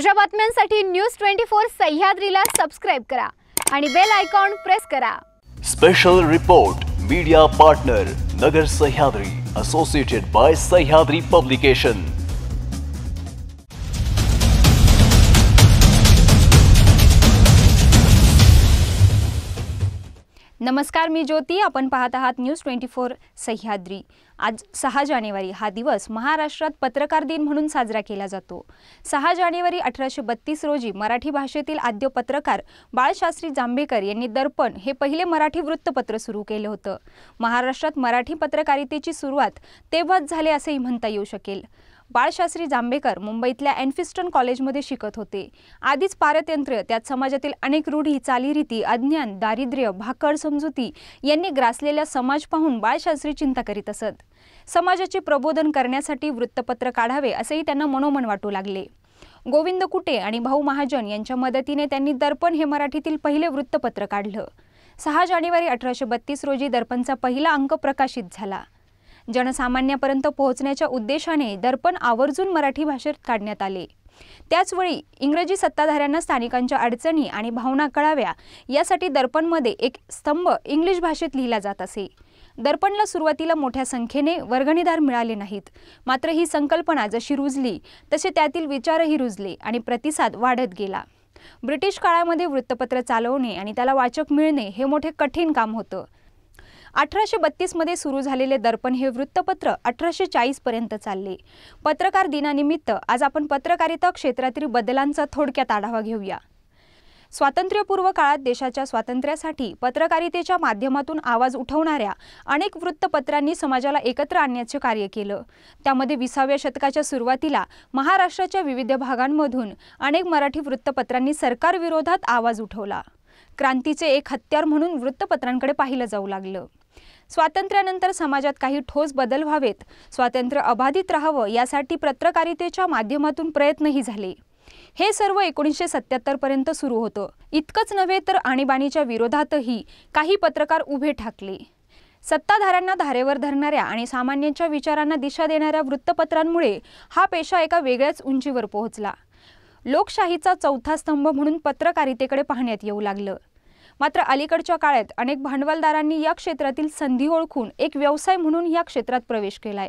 ताज्या बातम्यांसाठी news twenty four सह्याद्रीला सबस्क्राईब करा आणि बेल आयकॉन प्रेस करा special report media partner Nagar Sahyadri associated by Sahyadri publication नमस्कार मी ज्योती आपण पाहत आहात न्यूज ट्वेंटी फोर सह्याद्री आज सहा जानेवारी हा दिवस महाराष्ट्रात पत्रकार दिन म्हणून साजरा केला जातो सहा जानेवारी अठराशे बत्तीस रोजी मराठी भाषेतील आद्य पत्रकार बाळशास्त्री जांभेकर यांनी दर्पण हे पहिले मराठी वृत्तपत्र सुरू केलं होतं महाराष्ट्रात मराठी पत्रकारितेची सुरुवात तेव्हाच झाले असेही म्हणता येऊ शकेल बाळशास्त्री जांभेकर मुंबईतल्या एन्फिस्टन कॉलेजमध्ये शिकत होते आधीच पारतंत्र्य त्यात समाजातील अनेक रूढी चालीरीती अज्ञान दारिद्र्य भाकड समजुती यांनी ग्रासलेला समाज पाहून बाळशास्त्री चिंता करीत असत समाजाचे प्रबोधन करण्यासाठी वृत्तपत्र काढावे असेही त्यांना मनोमन वाटू लागले गोविंद कुटे आणि भाऊ महाजन यांच्या मदतीने त्यांनी दर्पण हे मराठीतील पहिले वृत्तपत्र काढलं सहा जानेवारी अठराशे बत्तीस रोजी दर्पणचा पहिला अंक प्रकाशित झाला जनसामान्यापर्यंत पोहोचण्याच्या उद्देशाने दर्पण आवर्जून मराठी भाषेत काढण्यात आले त्याचवेळी इंग्रजी सत्ताधाऱ्यांना स्थानिकांच्या अडचणी आणि भावना कळाव्या यासाठी दर्पणमध्ये एक स्तंभ इंग्लिश भाषेत लिहिला जात असे दर्पणला सुरुवातीला मोठ्या संख्येने वर्गणीदार मिळाले नाहीत मात्र ही संकल्पना जशी रुजली तसे त्यातील विचारही रुजले आणि प्रतिसाद वाढत गेला ब्रिटिश काळामध्ये वृत्तपत्र चालवणे आणि त्याला वाचक मिळणे हे मोठे कठीण काम होतं अठराशे बत्तीसमध्ये सुरू झालेले दर्पण हे वृत्तपत्र अठराशे चाळीसपर्यंत चालले पत्रकार दिनानिमित्त आज आपण पत्रकारिता क्षेत्रातील बदलांचा थोडक्यात आढावा घेऊया स्वातंत्र्यपूर्व काळात देशाच्या स्वातंत्र्यासाठी पत्रकारितेच्या माध्यमातून आवाज उठवणाऱ्या अनेक वृत्तपत्रांनी समाजाला एकत्र आणण्याचे कार्य केलं त्यामध्ये विसाव्या शतकाच्या सुरुवातीला महाराष्ट्राच्या विविध भागांमधून अनेक मराठी वृत्तपत्रांनी सरकारविरोधात आवाज उठवला क्रांतीचे एक हत्यार म्हणून वृत्तपत्रांकडे पाहिलं जाऊ लागलं स्वातंत्र्यानंतर समाजात काही ठोस बदल व्हावेत स्वातंत्र्य अबाधित राहावं यासाठी पत्रकारितेच्या माध्यमातून प्रयत्नही झाले हे सर्व एकोणीसशे पर्यंत सुरू होतं इतकंच नव्हे तर आणीबाणीच्या विरोधातही काही पत्रकार उभे ठाकले सत्ताधाऱ्यांना धारेवर धरणाऱ्या आणि सामान्यांच्या विचारांना दिशा देणाऱ्या वृत्तपत्रांमुळे हा पेशा एका वेगळ्याच उंचीवर पोहोचला लोकशाहीचा चौथा स्तंभ म्हणून पत्रकारितेकडे पाहण्यात येऊ लागलं मात्र अलीकडच्या काळात अनेक भांडवलदारांनी या क्षेत्रातील संधी ओळखून एक व्यवसाय म्हणून या क्षेत्रात प्रवेश केलाय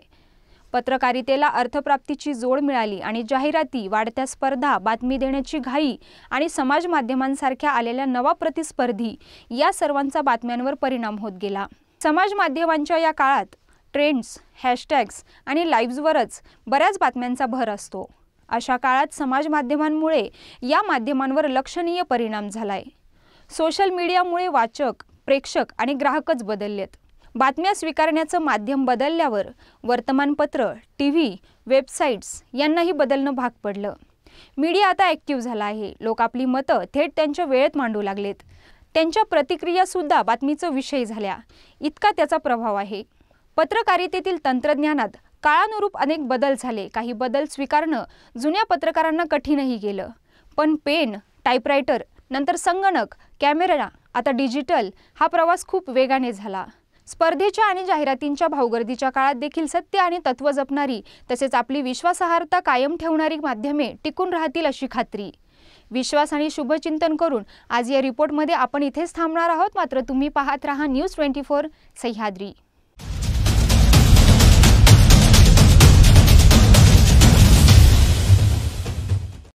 पत्रकारितेला अर्थप्राप्तीची जोड मिळाली आणि जाहिराती वाढत्या स्पर्धा बातमी देण्याची घाई आणि समाज माध्यमांसारख्या आलेल्या नवा प्रतिस्पर्धी या सर्वांचा बातम्यांवर परिणाम होत गेला समाज माध्यमांच्या या काळात ट्रेंड्स हॅशटॅग्स आणि लाईव्हवरच बऱ्याच बातम्यांचा भर असतो अशा काळात समाज माध्यमांमुळे या माध्यमांवर लक्षणीय परिणाम झालाय सोशल मीडियामुळे वाचक प्रेक्षक आणि ग्राहकच बदललेत बातम्या स्वीकारण्याचं माध्यम बदलल्यावर वर्तमानपत्र टी व्ही वेबसाईट्स यांनाही बदलणं भाग पडलं मीडिया आता ॲक्टिव्ह झाला आहे लोक आपली मतं थेट त्यांच्या वेळेत मांडू लागलेत त्यांच्या प्रतिक्रियासुद्धा बातमीचं विषय झाल्या इतका त्याचा प्रभाव आहे पत्रकारितेतील तंत्रज्ञानात काळानुरूप अनेक बदल झाले काही बदल स्वीकारणं जुन्या पत्रकारांना कठीणही गेलं पण पेन टाईपरायटर नंतर संगणक कॅमेरा आता डिजिटल हा प्रवास खूप वेगाने झाला स्पर्धेच्या आणि जाहिरातींच्या भावगर्दीच्या काळात देखील सत्य आणि तत्व जपणारी तसेच आपली विश्वासार्हता कायम ठेवणारी माध्यमे टिकून राहतील अशी खात्री विश्वास आणि शुभचिंतन करून आज या रिपोर्टमध्ये आपण इथेच थांबणार आहोत मात्र तुम्ही पाहत रहा न्यूज ट्वेंटी फोर सह्याद्री